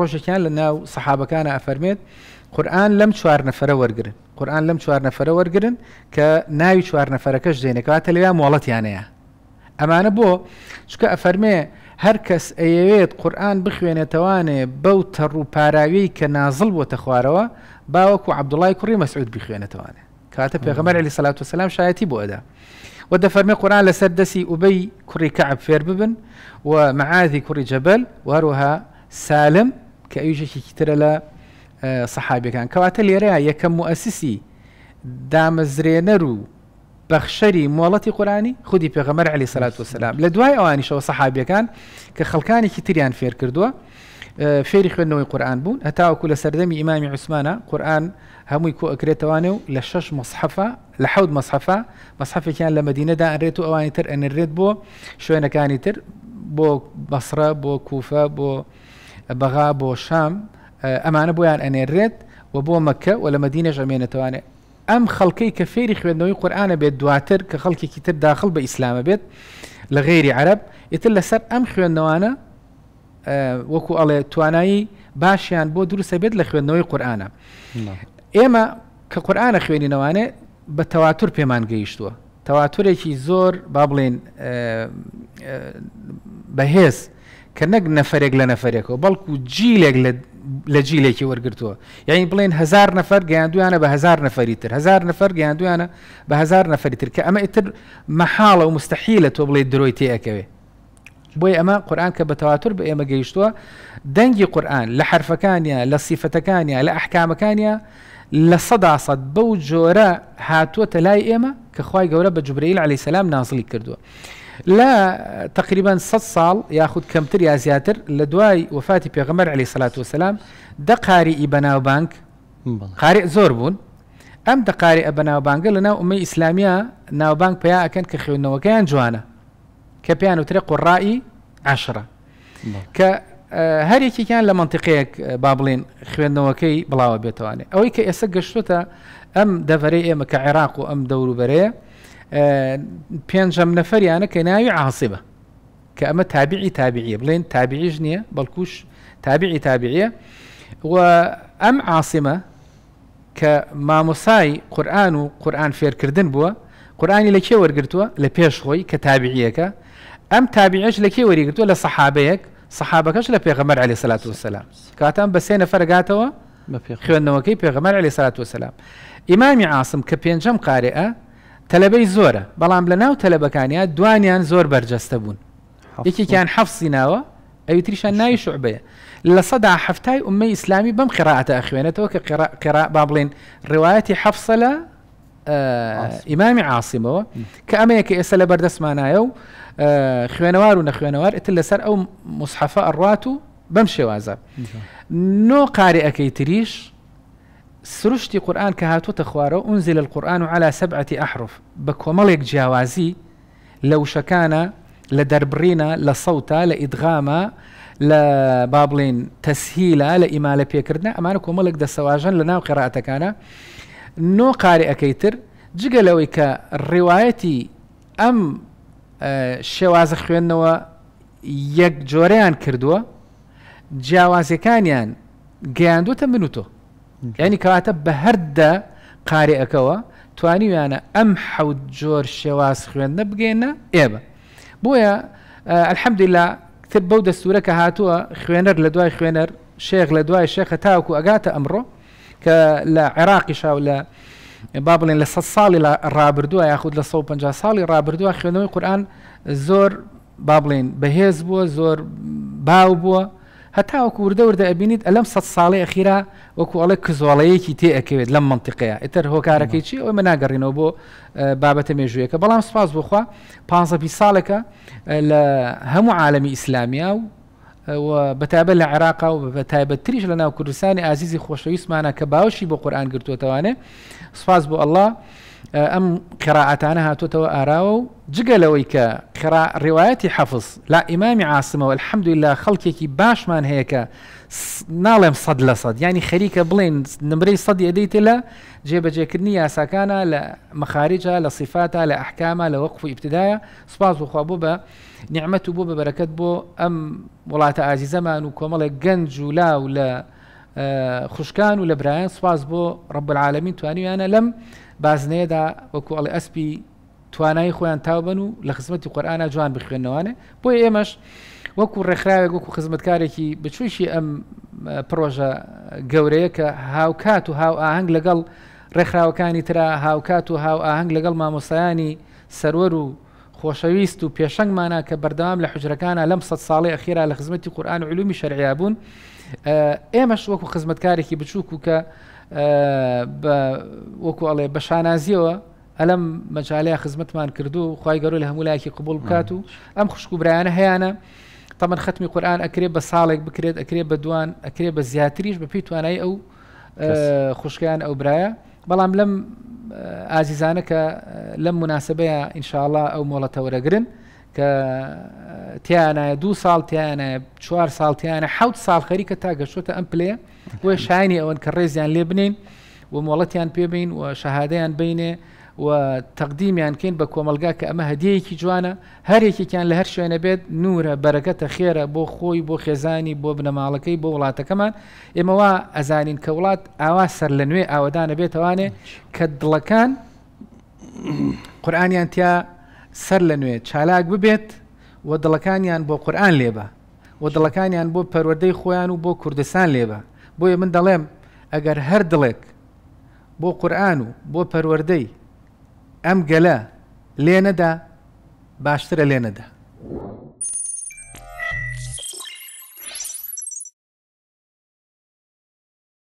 ڕۆژێکیان لە ناو سەحابەکانە ئەفەرمێت قورآن قران لم نەفرە وەرگن قورآن لەم چوار نەفرە وەرگن کە ناوی چوار نەفرەکەش دێنێکاتە لەوێ مۆڵەتیانەیە ئەمانە بۆ چکە ئەفەرمێ هەر کەس ئەیەوێت قورآن بخوێنێتوانێ بەو تەڕ و پاراوی کە نازڵ بۆتە خوارەوە باوەکو عبدوڵای کوڕی مەسعود بخوێنێتوانێ کاتە پێغمەر علی سەلات و سلام شایەتی بۆ ئەدا و دەفەرمێ قورآن لەسەر دەسی ئوبەی کوڕی کەعب فێر ببن و مەعادی کوڕی جەبل وهروها سالم کە ئەویژێکی أيوة ترە لە سەحابەکان آه، کەواتە لێرە یەکەم مؤسسی دامەزرێنەر و بەخشەری مۆڵەتی قورانی خودی پێغەمەر علی سەلات وسلام لە دوای ئەوانیشەوە سەحابەکان کە خەڵکانێکی تریان فێر کردووە آه، فێری خوێندنەوەی قورآن بوون هەتاوەکو لە سەردەمی ئیمامی عوسمانە قورآن هەمووی کۆ ئەکرێتەوانێ و لە شش مصحفة لە حەود مصحفە مصحفێکیان لە مدینەدا ئەنرێت و ئەوانی تر ئەنرێت بۆ تر بو بەسرە بو کوفە بو بەغا بۆ شام ئەمانە بۆیان ئەنێرێت و بۆ مەکە و لە مدینە ژەمێنێتوانێت ئەم خەڵکەی کە فێری خوێندنەوەی قورآانە بێت دواتر کە خەڵکێکی تر داخل بە ئیسلامە بێت لە غێری عرب ئیتر لەسەر ئەم خوێندنەوانە وەکو ئەڵێ توانایی باشیان بۆ دروستە بێت لە خوێندنەوەی قورآانە ئێمە کە قورآانە خوێنینەوانێ بە تەواتور پێمان گەیشتووە تەواتورێکی زۆر با بڵێن بەهێز کە نەک نەفرێک لە نەفرێکەوە بەڵکو جیلێک لە جیلێکی وەرگتووە یعنی بڵێن هزار نەفر گەیاندویانە بە هزار نەفری تر هزار نەفر گەیاندویانە بە هزار نەفری تر کە ئەمە ئیتر مەحاڵە و مستحیلە تۆ بڵێ درۆی تێەکەوێ بوي اما قران كبتواتر اما جيشتوا دنجي قران لحرف كانيا لصفه كانيا لاحكام كانيا لصدع صد بوجورا هاتو تلاي ايما كخواي جورا بجبريل عليه السلام نازل كردو لا تقريبا صد صال ياخذ كم تري زياتر لدواي وفاتي بيغمر عليه الصلاه والسلام دقاري ابنا بانك قارئ زوربون ام دقاري ابنا بانك لنا امي اسلاميه ناو بانك بيا كان كخيو نوكان جوانا کە پێیان وترە عشرة عشرە کە هەرێکیان لە منتیقەیەک آه، با بڵێن خوێندنەوەکەی بڵاوە بێتوانێت ئەوەی کە ئێستا گەشتوتە ئەم دەڤەرەی ئێمە کە عێراق و ئەم دەوروبەرەیە آه، پێنجەم نەفەریانە کە ناوی عاسیبە کە ئەمە تابیعی تابیعە بڵێن تابیعیش نییە بەڵکوش تابیعی تابیعە و ئەم عاسیمە کە مامۆسای قورآن و قورآن فێرکردن بووە قورآانی لە کێ وەرگتووە لە پێش خۆی کە تابیعیەکە ام تابعيش لكي قلت ولا صحابيك صحابك ايش لبيغمر عليه الصلاه والسلام كاتم بسينا فرقاتوا ما في خيوان نوكي بيغمر عليه الصلاه والسلام امام عاصم كبين جم قارئه تلبي زوره بلان بلنا وتلبا كانيا دوانيان زور برجستبون يكي كان حفص ناوه اي تريش ناي شعبه صدع حفتاي امي اسلامي بم قراءه اخوانته وكقراء قراء بابلين روايتي حفصله آه، امامي عاصمه كاميك ئەمەیەکە بردس ما نايو و خوێنەوار و سر او لەسەر الراتو بمشي وازا نو قارئ كي تريش سرشتي قران كهاتو سروشتی انزل القران على سبعه احرف بكو کۆمەڵێک جاوازي لو شكانا لدربرينا لصوتا لادغاما لا لە ئیدغامە لە بابڵین تەسهیلە لە ئیمالە پێکردنە ئەمانە کۆمەڵێک دەسەواژن لە نۆ قارئەکەی تر جگە لەوەی کە ڕێوایەتی ئەم شێوازە خوێندنەوە یەک جۆرەیان کردووە جیاوازەکانیان گەیاندوتە من و تۆ ینی کەواتە بە هەردە قارئەکەەوە توانیویانە ئەم حەوت جۆر شێواز خوێندە بگەێنە ئێبە بۆیە ئەلحەمدی لە کتب بەو دەستورە کە هاتووە خوێنەر لە دوای خوێنەر شێخ لە دوای شێخە تاوکو ئەگاتە ئەمڕۆ کە لە عێراقیشا و لە با بڵێن لە سە ساڵی ڕابردووە یاخود لە 150 ساڵی ڕابردووە خوێنەوەی قورآن زۆر با بڵێن بەهێز بووە زۆر باو بووە هەتاوەکو وردەوردە ئەبینیت ئەلەم سە ساڵی ئەخیرا وەکو ئەڵە کزۆڵەیەکی تێ ئەکەوێت لەم منتیقەیە ئتر هۆکارەکەی چی ئەوی مناگەڕینەوە بۆ بابەتە مێژوویەکە بەڵام سپاس بخوا 15 ساڵەکە لە هەموو عالمی ئیسلامیا و بەتابە لە عراقا و بە تایبەتریش لە ناو کوردستانی ئازیزی خۆشەویستمانە کە باوشی بۆ قورآان گرتووەتەوانێ سپاس بۆ ئەله ئەم قراعاتانە هاتوتەوە ئاراوە و جگەلەوەی کە خرا روايتي حفص لا إمام عاصمة والحمد لله خلقي كي باش مان هيك نالم صد لصد يعني خليك بلين نمري صد يديت له جيب جاكني يا ساكانة لمخارجة لصفاتها لأحكامها لوقف ابتدايا سباز وخو بوبا نعمة بوبا بركت بو أم ولا تأزي زمان وكمل جنج ولا ولا آه، خشكان ولا براين سباز بو رب العالمين تاني أنا لم بازنيدا وكو اسبي توانای خۆیان تاوبن و لە خزمەتی قورآە جوان بخوێنەوەانە بۆی ئێمەش وەکو ڕێکخراوێک وەکو خزمەتکارێکی بچوشی ئەم پرۆژە گەورەیە کە هاوکات و هاو ئاهنگ لەگەڵ ڕێکخراوەکانی تررا هاوکات و هاو ئاهنگ لەگەڵ مامۆسایانی سەرەر و خۆشەویست و پێشەنگمانە کە بەردەوام لە حجرەکانە لەم سە ساڵی ئەخیرا لە خزمەتی قورآان و علومی شەرعیا بوون ئێمەش وەکو خزمەتکارێکی بچووکو کە وەکو ئەڵێ بەشانازیەوە ئەلم مەجاالەیە خزمەتمان کردو خی گەرو لە هەمولایکی قوبول بکات و ئەم خوشک و برایانە هەیەە تەمە ختمی قورآان ئەکرێ بە ساڵێک بکرێت ئەکرێ بە دوان ئەکرێ بە زیاتریش بە پێی توانایی ئەو خوشکیان ئەو برایە بەڵام لەم ئازیزانە کە لەم مناسبەیە ئینشاءله ئەو مۆڵەتەوەرەگرن کە تیانایە دو ساڵ تیانە چوار ساڵتییانە حوت ساڵ خەریکە تا گەشتە ئەم پلێ وە شانی ئەوەن کە ڕێزیان لێ بنین و مۆڵەتیان پێبین و شەهادەیان بینێ و تەقدیمیان کەین بە کۆمەلگا کە ئەمە هەدیەیەکی جوانە هەرێکێکیان لە هەر شوێنە بێت نورە بەرەکەتە خێرە بۆ خۆی بۆ خێزانی بۆ بنەماڵەکەی بۆ وڵاتەکەمان ئێمەوا ئەزانین کە وڵات ئاوا سەر لە نوێ ئاوادانە بێتوانێ کە دڵەکان قورآانیان تیا سەر لە نوێ چالاک ببێت و دڵەکانیان بۆ قورآان لێبە و دڵەکانیان بۆ پەروەدەی خۆیان و بۆ کوردستان لێبە بۆیە من دەڵێم ئەگەر هەر دڵێک بۆ قورآن و بۆ پەروەردەی ئەم گەلە لێنەدا باشترە لێنەدا